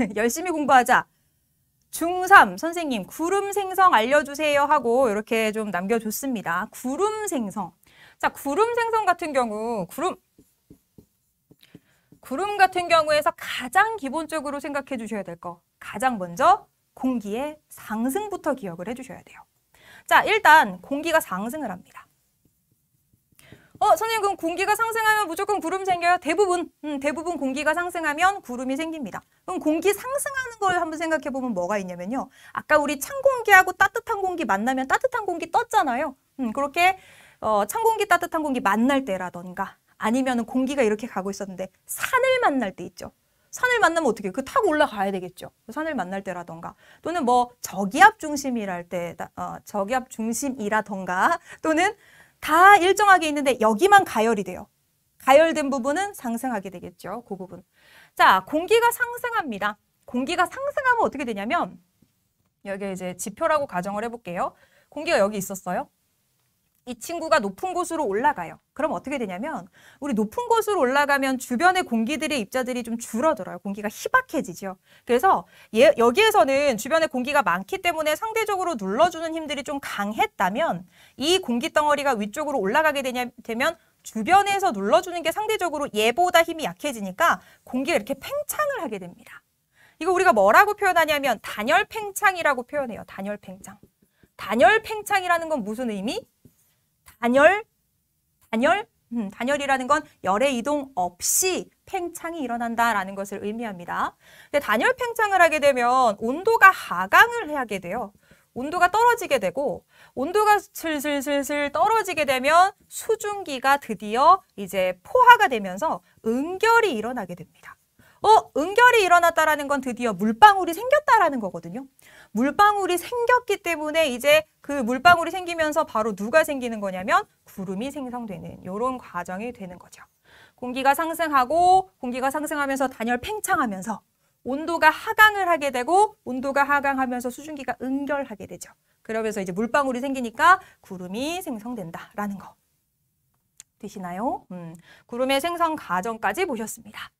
열심히 공부하자. 중3 선생님 구름 생성 알려주세요 하고 이렇게 좀 남겨줬습니다. 구름 생성. 자 구름 생성 같은 경우 구름 구름 같은 경우에서 가장 기본적으로 생각해 주셔야 될 거. 가장 먼저 공기의 상승부터 기억을 해 주셔야 돼요. 자 일단 공기가 상승을 합니다. 어, 선생님 그럼 공기가 상승하면 무조건 구름 생겨요? 대부분, 음, 대부분 공기가 상승하면 구름이 생깁니다. 그럼 공기 상승하는 걸 한번 생각해보면 뭐가 있냐면요. 아까 우리 찬 공기하고 따뜻한 공기 만나면 따뜻한 공기 떴잖아요. 음, 그렇게 어, 찬 공기, 따뜻한 공기 만날 때라던가 아니면 은 공기가 이렇게 가고 있었는데 산을 만날 때 있죠. 산을 만나면 어떻게 그 타고 올라가야 되겠죠. 산을 만날 때라던가 또는 뭐 저기압 중심이랄 때 어, 저기압 중심이라던가 또는 다 일정하게 있는데 여기만 가열이 돼요. 가열된 부분은 상승하게 되겠죠. 그 부분. 자, 공기가 상승합니다. 공기가 상승하면 어떻게 되냐면 여기 이제 지표라고 가정을 해볼게요. 공기가 여기 있었어요. 이 친구가 높은 곳으로 올라가요. 그럼 어떻게 되냐면 우리 높은 곳으로 올라가면 주변의 공기들의 입자들이 좀 줄어들어요. 공기가 희박해지죠. 그래서 예, 여기에서는 주변에 공기가 많기 때문에 상대적으로 눌러주는 힘들이 좀 강했다면 이 공기 덩어리가 위쪽으로 올라가게 되냐, 되면 주변에서 눌러주는 게 상대적으로 얘보다 힘이 약해지니까 공기가 이렇게 팽창을 하게 됩니다. 이거 우리가 뭐라고 표현하냐면 단열 팽창이라고 표현해요. 단열 팽창. 단열 팽창이라는 건 무슨 의미? 단열, 단열, 음, 단열이라는 건 열의 이동 없이 팽창이 일어난다라는 것을 의미합니다. 근데 단열 팽창을 하게 되면 온도가 하강을 하게 돼요. 온도가 떨어지게 되고 온도가 슬슬슬슬 떨어지게 되면 수증기가 드디어 이제 포화가 되면서 응결이 일어나게 됩니다. 어, 응결이 일어났다라는 건 드디어 물방울이 생겼다라는 거거든요. 물방울이 생겼기 때문에 이제 그 물방울이 생기면서 바로 누가 생기는 거냐면 구름이 생성되는 이런 과정이 되는 거죠. 공기가 상승하고 공기가 상승하면서 단열 팽창하면서 온도가 하강을 하게 되고 온도가 하강하면서 수증기가 응결하게 되죠. 그러면서 이제 물방울이 생기니까 구름이 생성된다라는 거. 되시나요? 음, 구름의 생성 과정까지 보셨습니다.